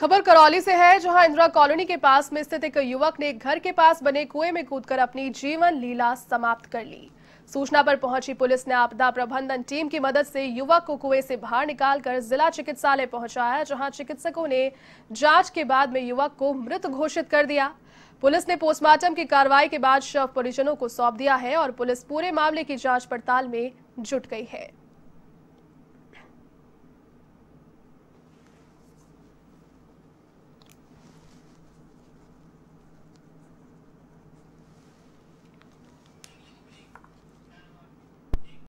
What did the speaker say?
खबर करौली से है जहां इंदिरा कॉलोनी के पास में स्थित एक युवक ने घर के पास बने कुएं में कूदकर अपनी जीवन लीला समाप्त कर ली सूचना पर पहुंची पुलिस ने आपदा प्रबंधन टीम की मदद से युवक को कुएं से बाहर निकालकर जिला चिकित्सालय पहुंचाया जहां चिकित्सकों ने जांच के बाद में युवक को मृत घोषित कर दिया पुलिस ने पोस्टमार्टम की कार्रवाई के बाद शव परिजनों को सौंप दिया है और पुलिस पूरे मामले की जांच पड़ताल में जुट गई है